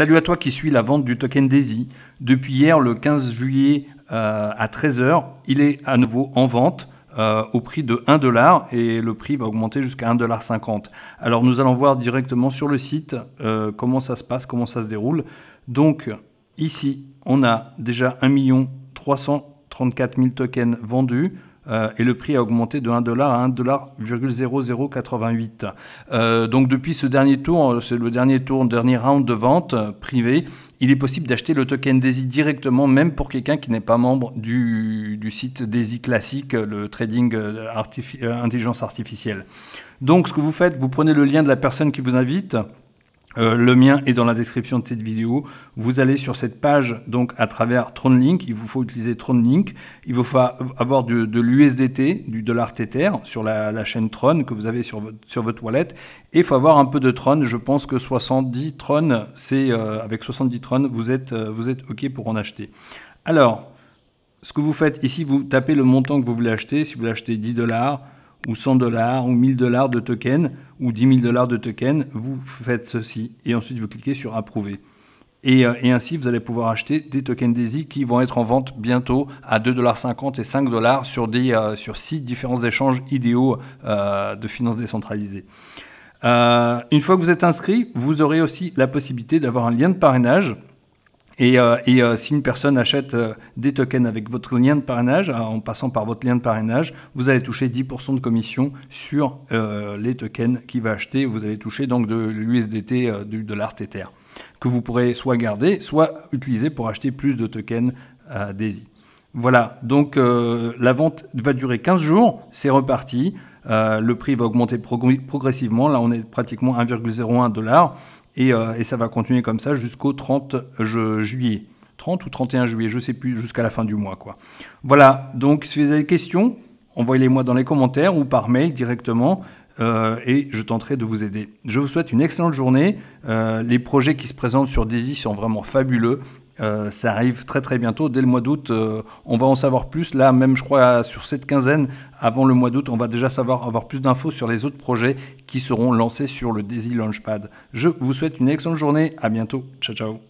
Salut à toi qui suis la vente du token Daisy. Depuis hier, le 15 juillet euh, à 13h, il est à nouveau en vente. Euh, au prix de 1 dollar et le prix va augmenter jusqu'à 1,50$. Alors nous allons voir directement sur le site euh, comment ça se passe, comment ça se déroule. Donc ici, on a déjà 1 334 000 tokens vendus. Euh, et le prix a augmenté de 1 dollar à 1,0088. Euh, donc depuis ce dernier tour, euh, c'est le dernier tour, dernier round de vente privé, il est possible d'acheter le token DAISY directement, même pour quelqu'un qui n'est pas membre du, site DAISY classique, le trading intelligence artificielle. Donc ce que vous faites, vous prenez le lien de la personne qui vous invite. Euh, le mien est dans la description de cette vidéo. Vous allez sur cette page donc à travers TronLink. Il vous faut utiliser TronLink. Il vous faut avoir de, l'USDT, du dollar Tether, sur la, chaîne Tron que vous avez sur votre, wallet. Et il faut avoir un peu de Tron. Je pense que 70 Tron, c'est euh, avec 70 Tron, vous êtes, euh, vous êtes OK pour en acheter. Alors, ce que vous faites ici, vous tapez le montant que vous voulez acheter. Si vous voulez acheter 10 dollars, ou 100 dollars, ou 1000 dollars de token, ou 10 000 dollars de token, vous faites ceci. Et ensuite, vous cliquez sur approuver. Et, euh, ainsi, vous allez pouvoir acheter des tokens DAISY qui vont être en vente bientôt à 2,50$ et 5$ sur, des, euh, sur six différents échanges idéaux euh, de finances décentralisées. une fois que vous êtes inscrit, vous aurez aussi la possibilité d'avoir un lien de parrainage et, euh, euh, si une personne achète euh, des tokens avec votre lien de parrainage, hein, en passant par votre lien de parrainage, vous allez toucher 10% de commission sur les tokens qu'il va acheter. Vous allez toucher donc de l'USDT, de dollar Tether, que vous pourrez soit garder, soit utiliser pour acheter plus de tokens à Daisy. Voilà, donc la vente va durer 15 jours, c'est reparti. le prix va augmenter progressivement. Là, on est pratiquement 1,01 dollar. Euh, et, ça va continuer comme ça jusqu'au 30 juillet. 30 ou 31 juillet, je ne sais plus, jusqu'à la fin du mois. quoi. Voilà, donc si vous avez des questions, envoyez-les-moi dans les commentaires ou par mail directement. Euh, et je tenterai de vous aider. Je vous souhaite une excellente journée. Euh, les projets qui se présentent sur Daisy sont vraiment fabuleux. Euh, ça arrive très très bientôt, dès le mois d'août. Euh, on va en savoir plus. Là, même je crois sur cette quinzaine, avant le mois d'août, on va déjà savoir avoir plus d'infos sur les autres projets qui seront lancés sur le Daisy Launchpad. Je vous souhaite une excellente journée. À bientôt. Ciao ciao.